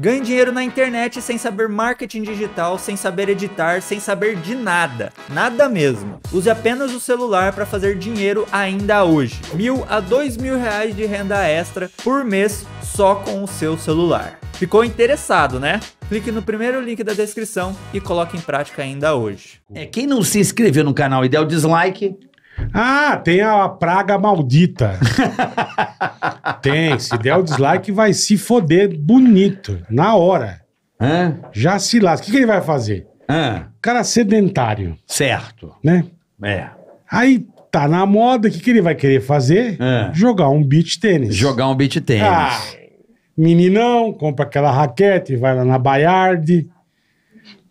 Ganhe dinheiro na internet sem saber marketing digital, sem saber editar, sem saber de nada. Nada mesmo. Use apenas o celular para fazer dinheiro ainda hoje. Mil a dois mil reais de renda extra por mês só com o seu celular. Ficou interessado, né? Clique no primeiro link da descrição e coloque em prática ainda hoje. É, quem não se inscreveu no canal e der o dislike, ah, tem a praga maldita. tem. Se der o dislike, vai se foder bonito, na hora. Já se lasca. O que, que ele vai fazer? Cara sedentário, Certo. né? É. Aí tá na moda, o que, que ele vai querer fazer? Jogar um beach tênis. Jogar um beach tênis. Ah, meninão, compra aquela raquete, vai lá na Bayard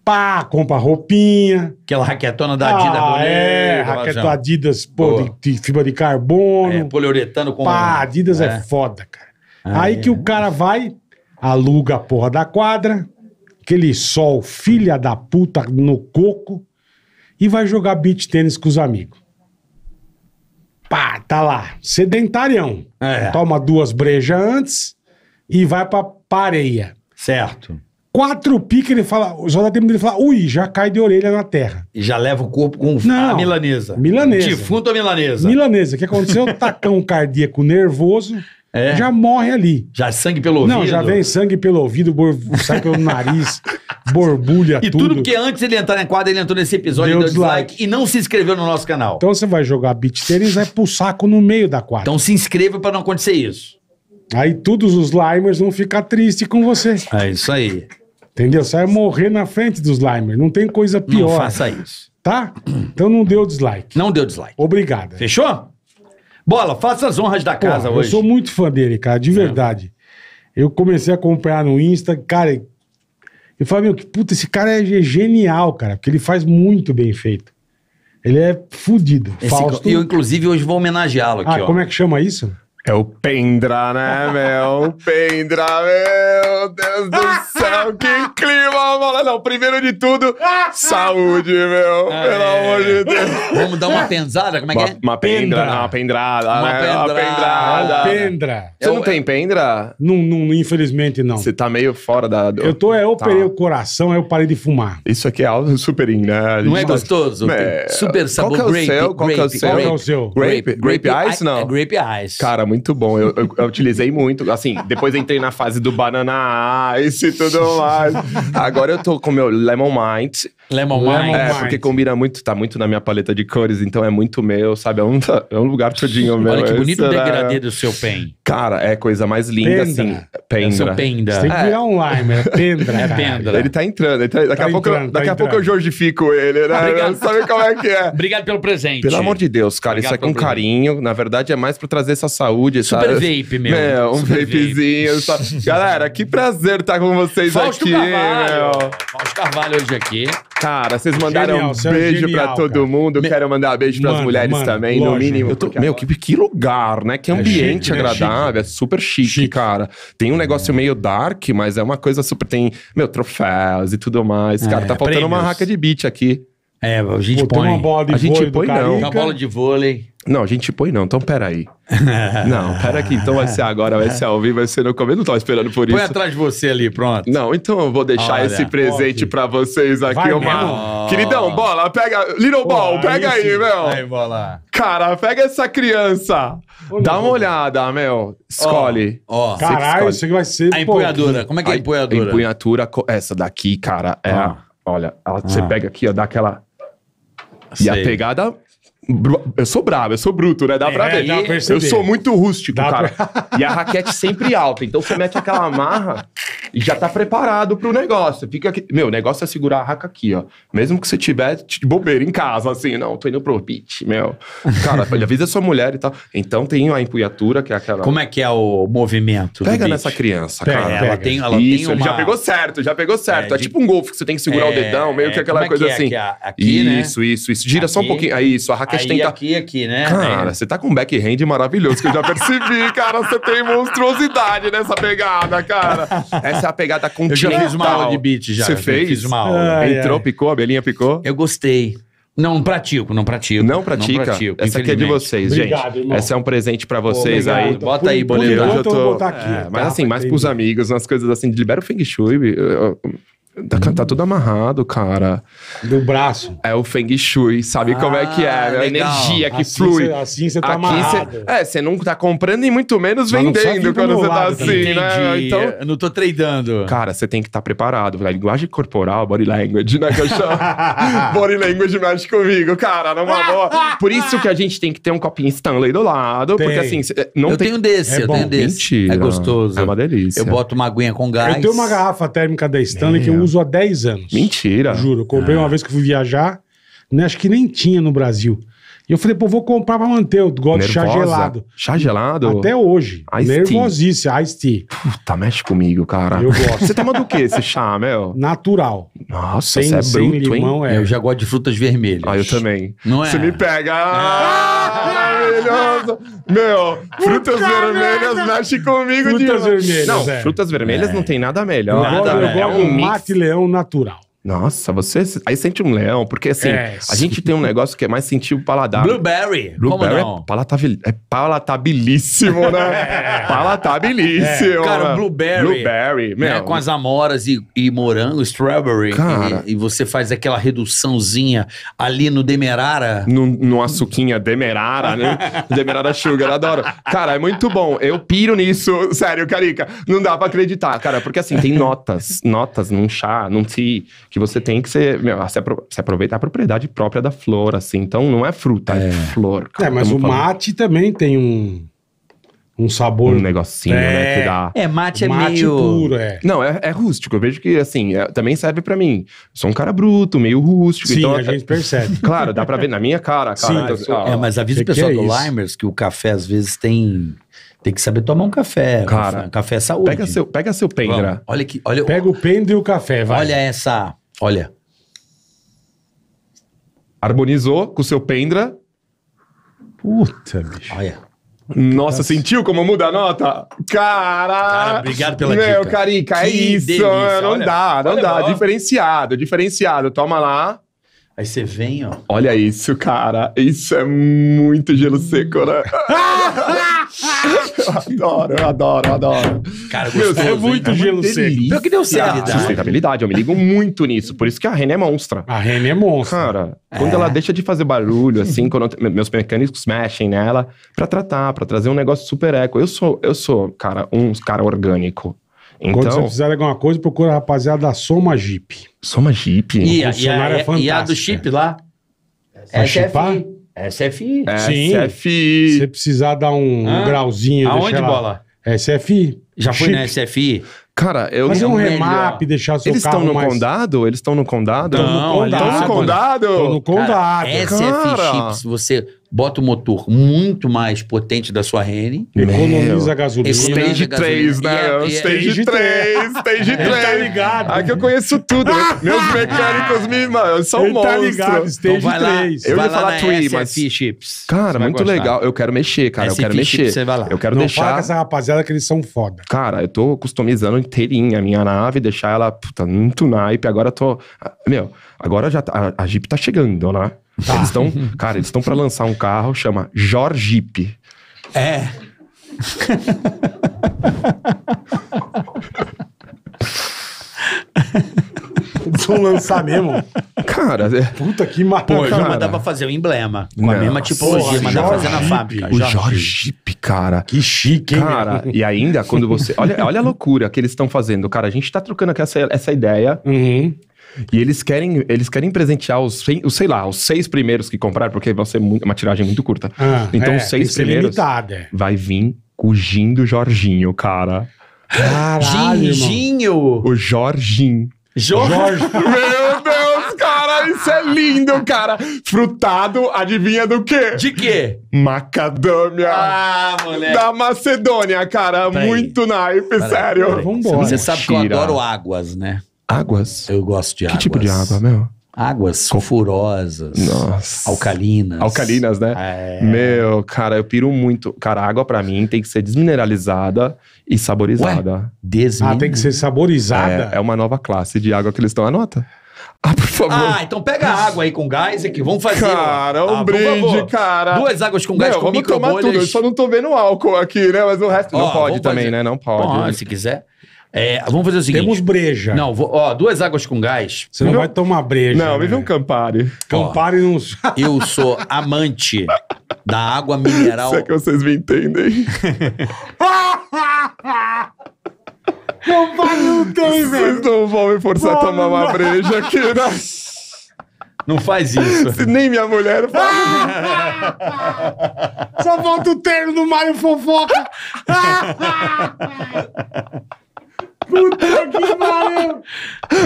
pá, compra roupinha. Aquela raquetona da Adidas. Ah, é, raquetona Adidas, pô, de, de, fibra de carbono. É, poliuretano com... Pá, Adidas é, é foda, cara. Ah, Aí é. que o cara vai, aluga a porra da quadra, aquele sol filha da puta no coco, e vai jogar beach tênis com os amigos. Pá, tá lá, sedentarião. É. Toma duas brejas antes e vai pra pareia. Certo quatro piques, ele fala, o soldado tem dele falar, ui, já cai de orelha na terra. E já leva o corpo com não, a milanesa. Milanesa. Defunto a milanesa. Milanesa. O que aconteceu? Tacão tá cardíaco nervoso. É. Já morre ali. Já é sangue pelo ouvido. Não, já vem sangue pelo ouvido, bor... sai pelo nariz, borbulha e tudo. E tudo porque antes ele entrar na quadra, ele entrou nesse episódio deu, deu dislike. e não se inscreveu no nosso canal. Então você vai jogar beat tênis, vai pro saco no meio da quadra. Então se inscreva para não acontecer isso. Aí todos os Limers vão ficar tristes com você. É isso aí. Entendeu? Você vai morrer na frente do Slimer. Não tem coisa pior. Não faça isso. Tá? Então não deu dislike. Não deu dislike. Obrigado. Fechou? Bola, faça as honras da casa Pô, hoje. Eu sou muito fã dele, cara, de é. verdade. É. Eu comecei a acompanhar no Insta, cara. Eu falei, meu, que puta, esse cara é genial, cara, porque ele faz muito bem feito. Ele é fudido. Esse Fausto... Eu, inclusive, hoje vou homenageá-lo aqui, ah, ó. Como é que chama isso? É o Pendra, né, meu? Pendra, meu Deus do céu, que clima, mano. Não, primeiro de tudo, saúde, meu. É. Pelo amor de Deus. Vamos dar uma pensada? Como é que uma, é? Uma pendra, pendra. uma pendrada, uma né? Pendrada. Uma pendrada. Pendra. Você não tem pendra? Não, não, infelizmente não. Você tá meio fora da. Do... Eu tô, é, tá. operei tá. o coração, aí eu parei de fumar. Isso aqui é algo super né? Não é tá- gostoso? É... Super sabor qual que é o grape, seu? Qual grape, que é o seu? Qual que é o seu? Grape, grape, grape, grape ice, não? É grape ice. Cara, muito muito bom. Eu, eu, eu utilizei muito. Assim, depois entrei na fase do Banana Ice e tudo mais. Agora eu tô com meu Lemon mint Lemon Mine. É, porque combina muito, tá muito na minha paleta de cores, então é muito meu, sabe? É um, é um lugar tudinho meu. Olha que bonito o degradê do seu pen. Cara, é coisa mais linda, pendra. assim. É pendra. É seu pendra. Você tem que virar é. online, é pendra. É pendra. Ele tá entrando, ele tá, daqui, tá a, pouco, entrando, tá daqui a pouco eu jorgifico ele, né? Obrigado. Sabe como é que é. Obrigado pelo presente. Pelo amor de Deus, cara, Obrigado isso é com presente. carinho. Na verdade, é mais pra trazer essa saúde, Super sabe? vape, meu. meu é, um Super vapezinho. Vape. Galera, que prazer estar com vocês Fausto aqui, Carvalho. meu. Fausto Carvalho hoje aqui. Cara, vocês mandaram genial, é um beijo genial, pra todo cara. mundo. Me... Quero mandar beijo pras mano, mulheres mano, também, lógico, no mínimo. Tô, é meu, que, que, lugar, né? Que é ambiente é chique, agradável. Né? É, super chique, chique, cara. Tem um negócio meio dark, mas é uma coisa super. Tem, meu, troféus e tudo mais. Cara, tá faltando prêmios. uma raca de beat aqui. É, a gente põe. uma bola de A gente vôlei põe, não. A Uma bola de vôlei. Não, a gente põe não, então pera aí. não, pera aqui, então vai ser agora, vai ser ao vivo, vai ser no começo. Eu não tava esperando por isso. Põe atrás de você ali, pronto. Não, então eu vou deixar Olha, esse presente para pra vocês aqui. Vai uma... Mesmo? Queridão, bola, pega. Little Pô, Ball, pega aí, aí meu. Aí, bola. Cara, pega essa criança. Ô, Dá uma olhada, meu. Escolhe. Ó, ó. Caralho, isso aqui vai ser. A empunhadura. Como é que é a empunhadura? A empunhadura, essa daqui, cara, é. Ah. Olha, ela, ah. você pega aqui, ó, dá aquela. Sei. E a pegada. Eu sou brabo, eu sou bruto, né? Dá é, pra ver. Dá pra eu sou muito rústico, dá cara. Pra... e a raquete sempre alta. Então você mete aquela marra, e já tá preparado pro negócio. Fica aqui. Meu, o negócio é segurar a raca aqui, ó. Mesmo que você tiver de bobeira em casa, assim, não, tô indo pro beat, meu. Cara, ele avisa sua mulher e tal. Então tem a empunhatura, que é aquela. Como é que é o movimento? Pega nessa criança, pega, cara. Ela tem, ela Isso, tem uma... já pegou certo, já pegou certo. É, é de... tipo um golfe que você tem que segurar é, o dedão, meio que é, aquela é coisa que é assim. Aqui, isso, né? isso, isso. Gira aqui, só um pouquinho. Aí, isso, a raquete tem que. Aqui, aqui, né? Cara, você tá com um backhand maravilhoso, que eu já percebi, cara. Você tem monstruosidade nessa pegada, cara. É essa é pegada continental. Eu já fiz uma aula de beat já. Você fez? Fiz uma aula. Ai, ah, Entrou, ai. É. picou, a belinha picou? Eu gostei. Não pratico, não pratico. Não pratica? Não pratico, essa aqui é de vocês, Obrigado, gente. Irmão. Essa é um presente para vocês Pô, aí. Bota por, aí, boleirão. Eu já tô... Vou botar aqui, é, tá, mas assim, mais pros amigos, umas coisas assim, libera o Feng Shui. eu, Tá, tá, tá, tudo amarrado, cara. Do braço. É o Feng Shui, sabe ah, como é que é? Ah, né? A energia que assim flui. Cê, assim você tá Aqui amarrado. É, cê, é, você não tá comprando e muito menos vendendo quando você tá assim, né? Entendi. Então, eu não tô tradando. Cara, você tem que estar tá preparado. A linguagem corporal, body language, né? Que eu chamo. body language mexe comigo, cara, numa boa. Por isso que a gente tem que ter um copinho Stanley do lado, tem. porque assim, eh, não eu tem... tenho desse, é eu tenho desse. É Mentira. É gostoso. É uma delícia. Eu boto uma aguinha com gás. Eu tenho uma garrafa térmica da Stanley é. que eu uso uso há 10 anos. Mentira. Juro. Eu comprei ah. uma vez que fui viajar, né, acho que nem tinha no Brasil. E eu falei, pô, vou comprar pra manter. Eu gosto Nervosa. de chá gelado. Chá gelado? Até hoje. Ice Nervosice, tea. ice tea. Puta, mexe comigo, cara. Eu gosto. Você toma do que esse chá, meu? Natural. Nossa, sem, você é bruto, limão, hein? É. Eu já gosto de frutas vermelhas. Ah, eu também. Não é? Você me pega. É. Ah, maravilhoso. Meu, frutas vermelhas mexe comigo frutas de... Vermelhas, não, é. frutas vermelhas é. não tem nada melhor. Nada, eu gosto, eu gosto é um mate-leão natural. Nossa, você. Aí sente um leão, porque assim, é, a gente tem um negócio que é mais sentir o paladar. Blueberry. Blueberry é, palatabil, é palatabilíssimo, né? É. Palatabilíssimo. É. Cara, blueberry. Blueberry, Né? Com as amoras e, e morango, strawberry. Cara. E, e, você faz aquela reduçãozinha ali no demerara. No, no açuquinha demerara, né? demerara sugar, adoro. Cara, é muito bom. Eu piro nisso. Sério, Carica. Não dá pra acreditar, cara. Porque assim, tem notas. Notas num chá, num tea que você tem que ser, meu, se, apro se aproveitar a propriedade própria da flor, assim. Então não é fruta, é, é flor. é, mas o falando. mate também tem um um sabor. Um negocinho, né, é. né? Que dá. É, mate, é mate é meio. Puro, é. Não, é, é rústico. Eu vejo que, assim, é, também serve para mim. Sou um cara bruto, meio rústico. Sim, então, a gente é, percebe. Claro, dá pra ver na minha cara, cara. Então, sim, então, é, mas avisa o pessoal é do Limers que o café às vezes tem. Tem que saber tomar um café. Cara, café é saúde. Pega seu, pega seu pendra. olha que, olha, pega o pendra e o café, vai. Olha essa Olha. Harmonizou com o seu pendra. Puta, bicho. Olha. Nossa, sentiu como muda a nota? Cara, Cara obrigado pela meu, dica. Carica, é isso. delícia, não olha. dá, não Olha, dá. ó. Diferenciado, diferenciado. Toma lá. Aí você vem, ó. Olha isso, cara. Isso é muito gelo seco, né? eu adoro, eu adoro, eu adoro. Cara, gostoso, Meu, é muito hein? É gelo é seco. Pior que deu certo. Sustentabilidade, eu me ligo muito nisso. Por isso que a Renée é monstra. A Renée é monstra. Cara, é. quando ela deixa de fazer barulho, assim, quando meus mecânicos mexem nela, pra tratar, pra trazer um negócio super eco. Eu sou, eu sou, cara, um cara orgânico. Então, Quando você então- precisar alguma coisa, procura a rapaziada da Soma Jeep. Soma Jeep. E, a, e, a, é e a do chip lá? SFI. SFI. É é Sim. SFI. Se você precisar dar um, ah, grauzinho... Aonde, bola? SFI. Já foi chip. na SFI? Cara, eu Fazer um remap, melhor. deixar seu eles carro estão no mais... condado? Eles estão no condado? estão no condado. Estão no condado. Cara, no condado. Cara, SF Chips, você bota o motor muito mais potente da sua Rene. Economiza gasolina. Stage 3, né? Stage 3, Stage 3. tá ligado. Aqui eu conheço tudo. Né? Meus mecânicos me, mano, são Ele monstros. tá ligado, então Stage 3. Eu vou ia falar Twin, mas... Chips. Cara, muito legal. Eu quero mexer, cara. eu quero mexer. Você vai lá. Eu quero Não Fala com essa rapaziada que eles são foda. Cara, eu tô customizando inteirinha a minha nave, deixar ela, puta, muito naipe. Agora eu tô... Ah, meu, agora já tá, a, a Jeep tá chegando, né? Tá. Eles estão, cara, eles estão para lançar um carro chama Jorgipe. É. Eles vão lançar mesmo. Cara, é... Puta que maravilha. Pô, cara. mandava fazer o um emblema. Com Não. a mesma tipologia, mandava fazer na fábrica. O Jorge, cara. Que chique, hein? Cara, e ainda quando você. Olha, olha a loucura que eles estão fazendo, cara. A gente tá trocando aqui essa, essa ideia. Uhum. E eles querem, eles querem presentear os, os, sei lá, os seis primeiros que compraram, porque vai ser uma tiragem muito curta. Ah, então, é, os seis primeiros. É. Vai vir Cugindo Jorginho, cara. Caralho, Jorginho! O Jorginho. Jorge. Meu Deus, cara, isso é lindo, cara. Frutado, adivinha do quê? De quê? Macadâmia. Ah, moleque. Da Macedônia, cara. Muito naipe, sério. vamos Vambora. Você sabe que eu adoro águas, né? Águas? Eu gosto de que águas. Que tipo de água, meu? Águas sulfurosas, Nossa. alcalinas. Alcalinas, né? É. Meu, cara, eu piro muito. Cara, água para mim tem que ser desmineralizada e saborizada. Desmineralizada. desmin... Ah, tem que ser saborizada? É, é uma nova classe de água que eles estão. Anota. Ah, por favor. Ah, então pega a água aí com gás aqui. Vamos fazer. Cara, um ah, brinde, cara. Duas águas com gás não, com microbolhas. Vamos tomar tudo. Eu só não tô vendo álcool aqui, né? Mas o resto Ó, não pode também, fazer. né? Não pode. Bom, se quiser. É, vamos fazer o seguinte. Temos breja. Não, vou- ó, duas águas com gás. Você não vai tomar breja. Não, me vê né? um né? Campari. Campari não. Eu sou amante da água mineral. Isso é que vocês me entendem. Campari não tem, Vocês não vão me forçar a tomar uma breja aqui, né? Não faz isso. Se nem minha mulher faz. fala. Só falta o terno do Mário Fofoca. Puta que pariu!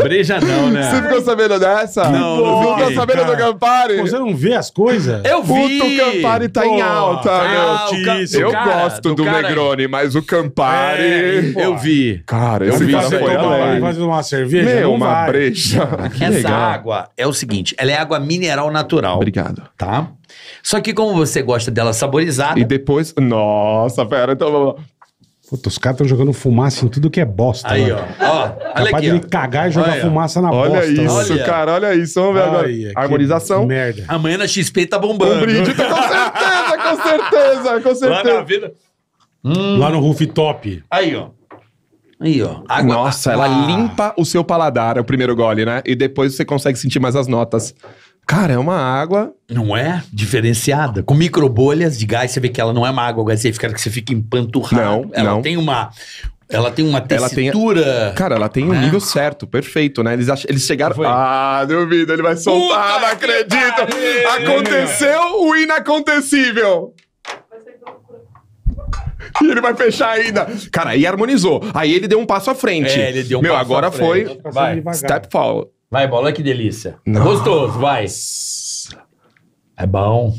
Breja não, né? Você ficou sabendo dessa? Não, Pô, não ficou sabendo cara. do Campari? você não vê as coisas? Eu vi! Puta, o Campari tá Pô, em alta, tá meu. altíssimo. Eu cara, gosto do, do é- Negroni, mas o Campari... É, eu vi. Cara, eu vi. Cara foi uma cerveja? Meu, uma vai. breja. Ah, que Essa legal. água é o seguinte, ela é água mineral natural. Obrigado. Tá? Só que como você gosta dela saborizada... E depois... Nossa, pera, então vamos lá. Puta, os caras estão jogando fumaça em tudo que é bosta. Aí, mano. ó. ó Capaz aqui, de cagar e jogar fumaça na olha bosta. Isso, olha isso, cara. Olha isso. Vamos ver agora. Harmonização. Merda. Amanhã na XP tá bombando. Um brinde. com certeza, com certeza, com certeza. Lá na vida. Hum. Lá no rooftop. Aí, ó. Aí, ó. Água, Nossa, água. ela limpa o seu paladar, é o primeiro gole, né? E depois você consegue sentir mais as notas. Cara, é uma água. Não é? Diferenciada. Com microbolhas de gás, você vê que ela não é uma água gaseifica que você fica empanturrado. Não, ela não. tem uma. Ela tem uma textura. tem, cara, ela tem o um né? nível certo, perfeito, né? Eles, ach, eles chegaram. Foi. Ah, duvido, ele vai soltar, Puta não acredito! Aconteceu o inacontecível! E ele vai fechar ainda. Cara, aí harmonizou. Aí ele deu um passo à frente. É, ele deu um Meu, passo agora à frente. foi. Vai. Step forward. Vai, bola, que delícia. É Nossa. Gostoso, vai. É bom.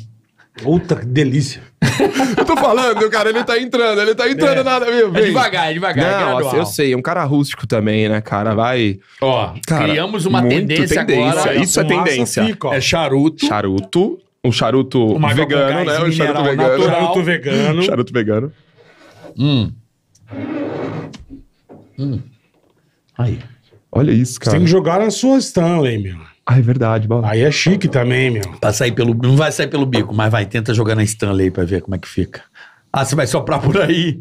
Puta, que delícia. eu tô falando, cara, ele tá entrando, ele tá entrando é. nada mesmo. É devagar, é devagar. É Não, é eu sei, é um cara rústico também, né, cara? Vai. Ó, cara, criamos uma tendência, tendência, agora. Isso é, é tendência. Fica, é charuto. Charuto. Um charuto um vegano, né? Um charuto vegano. Charuto vegano. charuto vegano. Hum. Hum. Aí. Olha isso, cara. Você tem que jogar na sua Stanley, meu. Ah, é verdade, bom. Aí é chique também, meu. Pra sair pelo, não vai sair pelo bico, mas vai, tenta jogar na Stanley pra ver como é que fica. Ah, você vai soprar por aí.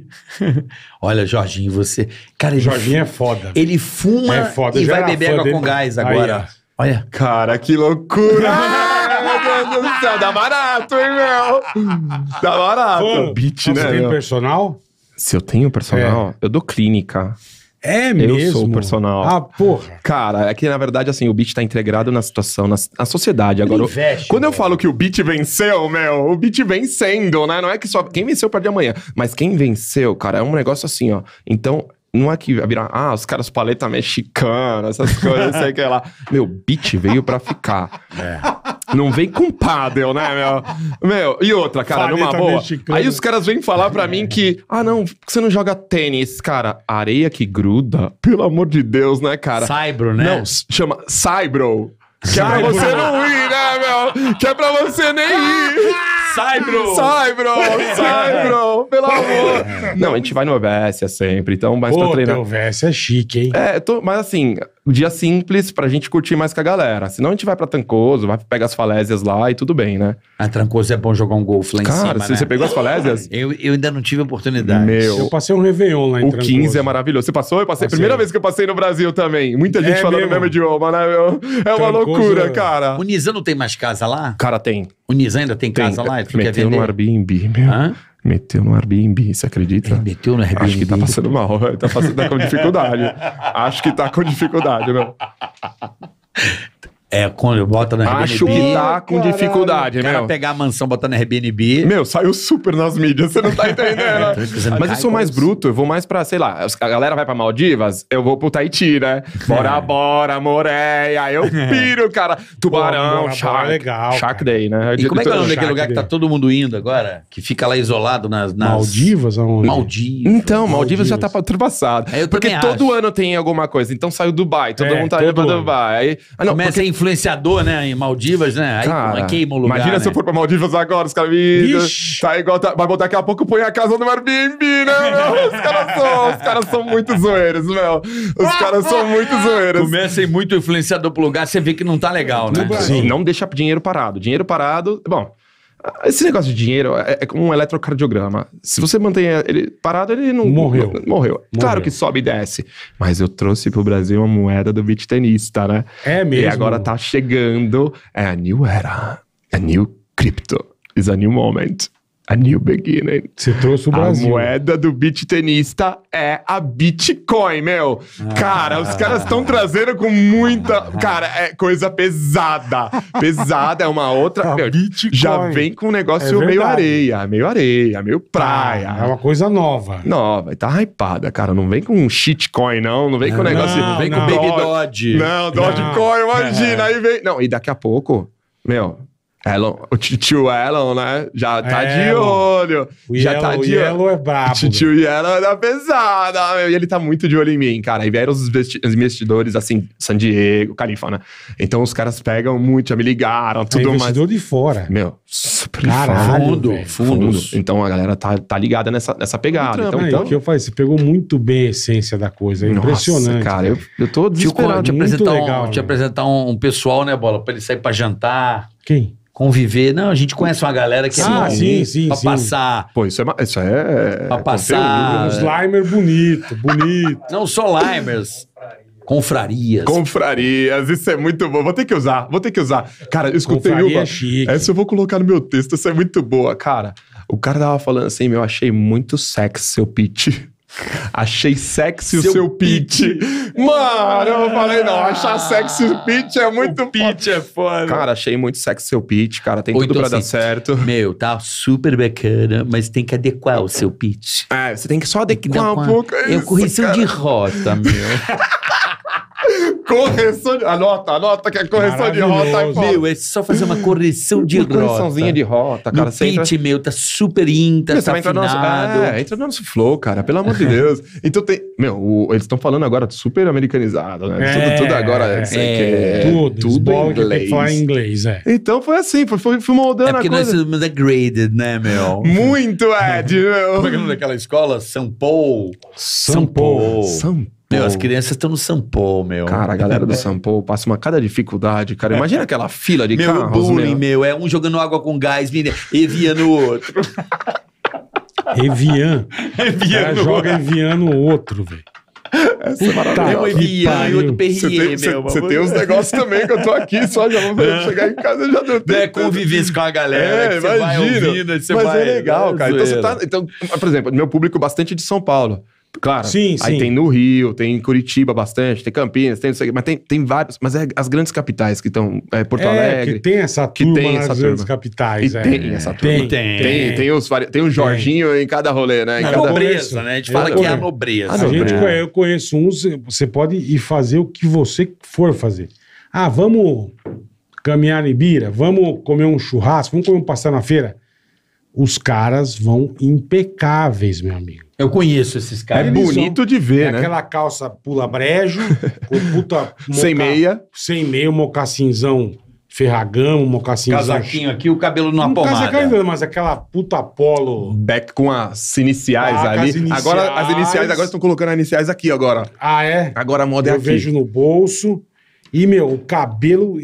Olha, Jorginho, você. Cara, ele Jorginho fuma, é foda. Ele fuma é foda. e vai beber água dele. com gás agora. Aí, Olha. Cara, que loucura! meu Deus do céu, dá barato, hein, meu? Dá barato. Pô, Beat, né? Você tem meu? personal? Se eu tenho personal, é. eu dou clínica. É mesmo? Eu sou o personal. Ah, porra. Cara, é que na verdade, assim, o beat tá integrado na situação, na, na sociedade. Agora, investe, quando eu né? falo que o beat venceu, meu, o beat vencendo, né? Não é que só. Quem venceu perde amanhã. Mas quem venceu, cara, é um negócio assim, ó. Então, não é que virar, ah, os caras paleta mexicana, essas coisas, sei que lá. Meu, beat veio pra ficar. É. Não vem com paddle, né, meu? Meu, e outra, cara, Faleta numa boa. Aí os caras vêm falar pra mim que, ah, não, por que você não joga tênis? Cara, areia que gruda, pelo amor de Deus, né, cara? Saibro, né? Não, chama Saibro. Que é pra você não ir meu. Que é pra você nem ah, ir. Ah. Sai, bro. Sai, bro. Sai, bro. Pelo amor. Não, a gente vai no OBS sempre, então, mas Pô, pra treinar. O OBS é chique, hein? É, tô, mas assim, dia simples pra gente curtir mais com a galera. Senão a gente vai pra Trancoso, vai pegar as falésias lá e tudo bem, né? A ah, Trancoso é bom jogar um golfe lá Cara, em cima, Cara, né? você pegou as falésias? Eu, eu ainda não tive oportunidade. Meu. Eu passei um Réveillon lá em o Trancoso. O 15 é maravilhoso. Você passou? Eu passei. passei. Primeira vez que eu passei no Brasil também. Muita gente é falando mesmo. o mesmo idioma, né? É uma Trancoso loucura, é... cara. O Nizam não tem mais casa lá? Cara, tem. O Nizam ainda tem, tem casa lá? Ele meteu no Airbnb, meu. Hã? Meteu no Airbnb, você acredita? Ele meteu no Airbnb. Acho que tá passando mal, tá, passando, tá com dificuldade. Acho que tá com dificuldade, meu. É, quando bota na Airbnb. Acho que tá com Caralho. dificuldade, o cara meu. pegar a mansão, botar na Airbnb. Meu, saiu super nas mídias, você não tá entendendo. Mas eu sou mais bruto, eu vou mais pra, sei lá, a galera vai pra Maldivas, eu vou pro Tahiti, né? Bora, é. bora, moreia, eu é. piro, cara. Tubarão, bora, é Shark. Bora, legal, shark Day, né? É e como é que é o nome daquele lugar que tá todo mundo indo agora? Que fica lá isolado nas... nas... Maldivas? Aonde? Maldivas. Então, Maldivas, Maldivas. já tá ultrapassado. É, Porque todo acho. ano tem alguma coisa. Então saiu Dubai, todo é, mundo tá todo indo pra Dubai. Aí, ah, não, Começa porque... em influenciador, né? Em Maldivas, né? Aí cara, queima o lugar. Imagina né? se eu for pra Maldivas agora, os caras. Tá igual. Tá, vai voltar daqui a pouco põe a casa no Airbnb, né, meu? Os caras são, os caras são muito zoeiros, meu. Os caras são muito zoeiros. Comecem muito influenciador pro lugar, você vê que não tá legal, né? Sim, não deixa dinheiro parado. Dinheiro parado, bom. Esse negócio de dinheiro é, como é um eletrocardiograma. Se você mantém ele parado, ele não. Morreu. Morreu. morreu. Claro que sobe e desce. Mas eu trouxe pro Brasil a moeda do beat tenista, né? É mesmo. E agora tá chegando. É a new era. É a new crypto. Is a new moment a new beginning. Você trouxe o Brasil. A moeda do beat tenista é a Bitcoin, meu. Ah. Cara, os caras estão trazendo com muita. Cara, é coisa pesada. Pesada é uma outra. A meu, Bitcoin. Já vem com um negócio é meio areia, meio areia, meio tá, praia. Ah, é uma coisa nova. Nova. E tá hypada, cara. Não vem com shitcoin, não. Não vem com não, negócio. Não, vem não. com Baby Dodge. Não, Dogecoin, imagina. É. Aí vem. Não, e daqui a pouco, meu, Elon, o tio Elon, né? Já tá de olho. O já Yellow, tá de olho. Yellow é brabo. O tio Elon é da pesada, E ele tá muito de olho em mim, cara. E vieram os investidores, assim, San Diego, Califórnia. Então os caras pegam muito, já me ligaram, é tudo é investidor mais. de fora. Meu, super Caralho, fundo, Fundo. Então a galera tá, tá ligada nessa, nessa pegada. Então, então... É o que eu falei, você pegou muito bem a essência da coisa. É impressionante. Nossa, cara, eu, eu tô desesperado. Te, te apresentar, legal, um, te apresentar um, um pessoal, né, Bola? Pra ele sair pra jantar. Quem? Conviver. Não, a gente conhece uma galera que é ah, sim, é bom, sim, sim, pra sim. passar. Pô, isso é. Isso é pra passar. Um Slimer bonito, bonito. Não só Limers. Confrarias. Confrarias, isso é muito bom. Vou ter que usar, vou ter que usar. Cara, eu escutei Confraria uma. É chique. Essa eu vou colocar no meu texto, isso é muito boa, cara. O cara tava falando assim, meu, achei muito sexy seu pitch. Achei sexy seu o seu pitch. pitch. Mano, eu falei, não, achar sexy o pitch é muito o pitch foda. é foda. Cara, achei muito sexy o seu pitch, cara. Tem Ou tudo pra dar certo. Meu, tá super bacana, mas tem que adequar o seu pitch. É, você tem que só adequar um pouco. Eu é é correção de rota, meu. Correção de... Anota, anota que é correção de rota. É meu, é só fazer uma correção de uma rota. Correçãozinha de rota, cara. No você pitch, entra... meu, tá super inta, tá entra No nosso... É, entra no nosso flow, cara. Pelo amor de Deus. Então tem... Meu, o... eles estão falando agora super americanizado, né? É, tudo, tudo, agora... É, é, é, tudo. Tudo em inglês. Falar em inglês, é. Então foi assim, foi, foi, foi moldando é a coisa. É porque nós somos degraded, né, meu? Muito, Ed, meu. Como é que é o nome daquela escola? São Paulo. São Paulo. São Paulo. Meu, as crianças estão no Sampol, meu. Cara, a galera do Sampol passa uma cada dificuldade, cara. Imagina aquela fila de meu, carros, bullying, meu. É um jogando água com gás, menina, evia no outro. Evian. Evian. Cara, joga Evian no outro, velho. Essa é maravilhosa. Tá, Evian outro Você tem uns negócios também que eu tô aqui só, já vamos ver, é. chegar em casa já não tempo. É convivência com a galera, é, imagina, vai ouvindo, mas vai... é legal, é cara. Então, você tá, então, por exemplo, meu público é bastante de São Paulo. Claro. Sim, Aí sim. tem no Rio, tem em Curitiba bastante, tem Campinas, tem mas tem, tem vários. Mas é as grandes capitais que estão. É, Porto é, Alegre. Que tem essa turma que tem essa turma. grandes capitais. E é. Tem essa turma. Tem, tem. Tem, tem, os, tem o Jorginho em cada rolê, né? Em a cada... nobreza, né? A gente fala é, que é a nobreza. A, nobreza. Gente, eu conheço uns, você pode ir fazer o que você for fazer. Ah, vamos caminhar em Bira, vamos comer um churrasco, vamos comer um passar na feira. Os caras vão impecáveis, meu amigo. Eu conheço esses é caras. É bonito de ver, é né? Aquela calça pula brejo, puta moca, sem meia. Sem meia, mocassinzão ferragamo, mocassinzão. Casaquinho aqui, o cabelo numa um pomada. Casaquinho, mas aquela puta polo. Back com as iniciais ah, ali. As iniciais. Agora as iniciais agora estão colocando as iniciais aqui agora. Ah, é? Agora a moda é eu é aqui. Eu vejo no bolso. E, meu, o cabelo,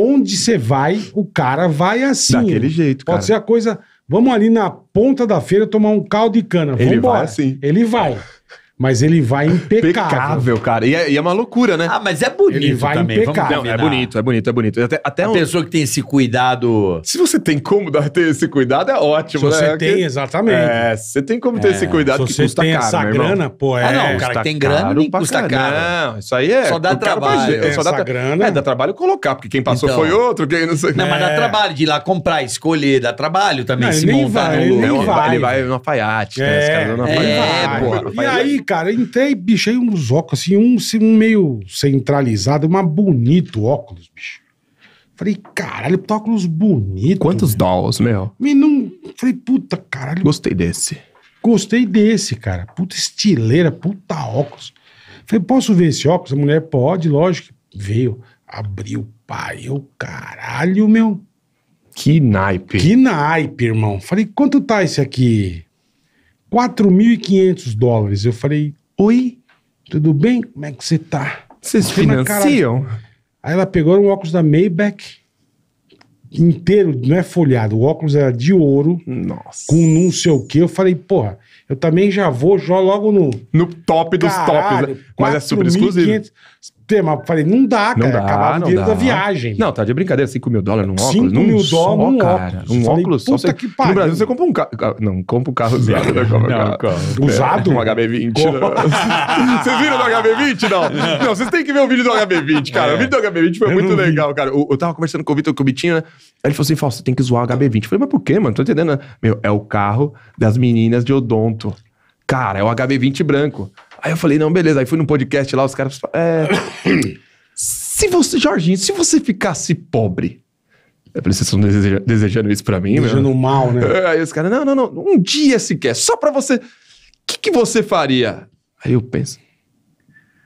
onde você vai, o cara vai assim. Daquele jeito, Pode cara. Pode ser a coisa Vamos ali na ponta da feira tomar um caldo de cana. Ele Vambora. vai sim. Ele vai. mas ele vai impecável. Impecável, cara. E é, e é uma loucura, né? Ah, mas é bonito Ele vai também. impecável. Vamos, não, é bonito, é bonito, é bonito. Até, até a um... pessoa que tem esse cuidado... Se você tem como ter esse cuidado, é ótimo, Se né? você tem, exatamente. É, você tem como ter é. esse cuidado, Se que custa caro, Se você tem essa grana, pô, é... Ah, não, é. o cara que tem grana não custa caro. caro. Não, isso aí é... Só dá trabalho. Pra... Só dá tra... grana... É, dá trabalho colocar, porque quem passou então... foi outro, quem não sei... Não, mas dá é. trabalho de ir lá comprar, escolher, dá trabalho também, se montar vai, no... Ele é, vai, ele vai no alfaiate, né? É, né? pô. E aí, cara, entrei, bicho, aí uns óculos, assim, um, um meio centralizado, mas bonito óculos, bicho. Falei, caralho, puta tá óculos bonito. Quantos meu. dólares, meu? Me não. Falei, puta, caralho. Gostei desse. Gostei desse, cara. Puta estileira, puta óculos. Falei, posso ver esse óculos? A mulher pode, lógico. Veio, abriu, pai, eu, caralho, meu. Que naipe. Que naipe, irmão. Falei, quanto tá esse aqui? 4.500 dólares. Eu falei, oi, tudo bem? Como é que você tá? Vocês financiam? Cara... Aí ela pegou um óculos da Maybach inteiro, não é folhado, o óculos era de ouro, Nossa. com não sei o que. Eu falei, porra, eu também já vou já logo no. No top dos Caralho, tops, né? mas é super exclusivo. 500 tema, falei, não dá, não cara. Dá, Acabava não o dinheiro dá. da viagem. Não, tá de brincadeira, 5 mil dólares num óculos. 5 mil dólares num Um óculos só. Puta que pariu. No Brasil você compra um carro. Não, compra um carro usado. Né? não, carro. Usado? Um HB20. Né? vocês viram do HB20? Não. Não, vocês têm que ver o vídeo do HB20, cara. É. O vídeo do HB20 foi eu muito legal, cara. Eu, eu tava conversando com o Vitor Cubitinho, né? ele falou assim: Fausto, você tem que zoar o HB20. Eu falei, mas por quê, mano? Não tô entendendo. Né? Meu, é o carro das meninas de Odonto cara, é o HB20 branco. Aí eu falei, não, beleza. Aí fui num podcast lá, os caras. É, se você, Jorginho, se você ficasse pobre. Eu falei, vocês estão deseja, desejando isso pra mim, Desejando meu? mal, né? Aí os caras, não, não, não. Um dia sequer, só pra você. O que, que você faria? Aí eu penso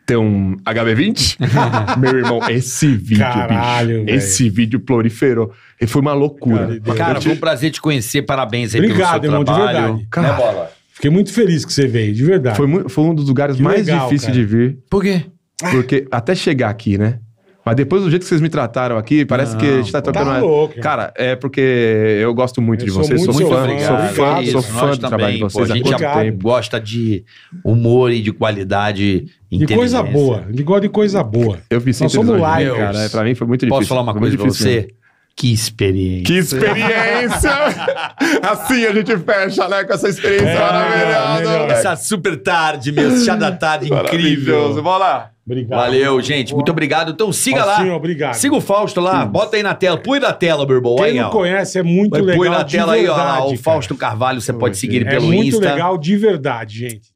ter um HB20? Meu irmão, esse vídeo, Caralho, bicho. Véio. Esse vídeo proliferou. E foi uma loucura. Cara, cara te... foi um prazer te conhecer. Parabéns aí Obrigado, pelo seu irmão, trabalho. De verdade. Cara, né, bola? Fiquei muito feliz que você veio, de verdade. Foi, foi um dos lugares Que mais legal, difíceis cara. de vir, Por quê? porque até chegar aqui, né? Mas depois do jeito que vocês me trataram aqui, parece que a gente tá trocando. Tá louco, cara. Cara, é porque eu gosto muito Eu de vocês, sou muito muito fã, sou fã, É sou fã nós do trabalho de pô, vocês a gente já tem gosta de humor e de qualidade De coisa boa. Ele gosta de coisa boa. Eu me sinto somos eles cara. É, pra mim foi muito difícil. Posso falar uma coisa de pra mesmo. você? Que experiência. Que experiência! assim a gente fecha, né? Com essa experiência é, maravilhosa. Melhor, essa super tarde, meu chá da tarde incrível. Vamos lá. Obrigado. Valeu, gente. Boa. Muito obrigado. Então siga Faustinho, lá. obrigado. Siga o Fausto lá. Sim. Bota aí na tela. Põe na tela, meu Quem aí, não ó. conhece é muito Põe legal. Põe na tela aí, ó. O Fausto Carvalho, você pode seguir é pelo Insta. É muito legal de verdade, gente.